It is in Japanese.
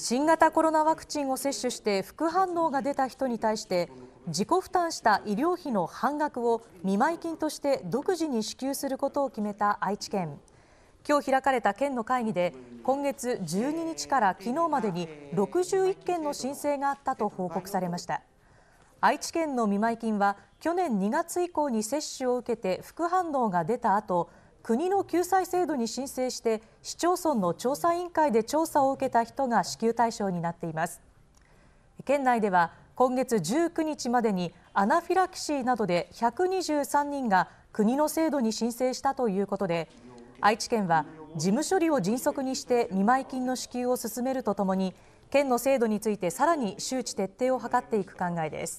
新型コロナワクチンを接種して副反応が出た人に対して自己負担した医療費の半額を見舞金として独自に支給することを決めた愛知県今日開かれた県の会議で今月12日から昨日までに61件の申請があったと報告されました愛知県の見舞金は去年2月以降に接種を受けて副反応が出た後国の救済制度に申請して市町村の調査委員会で調査を受けた人が支給対象になっています県内では今月19日までにアナフィラキシーなどで123人が国の制度に申請したということで愛知県は事務処理を迅速にして見舞金の支給を進めるとともに県の制度についてさらに周知徹底を図っていく考えです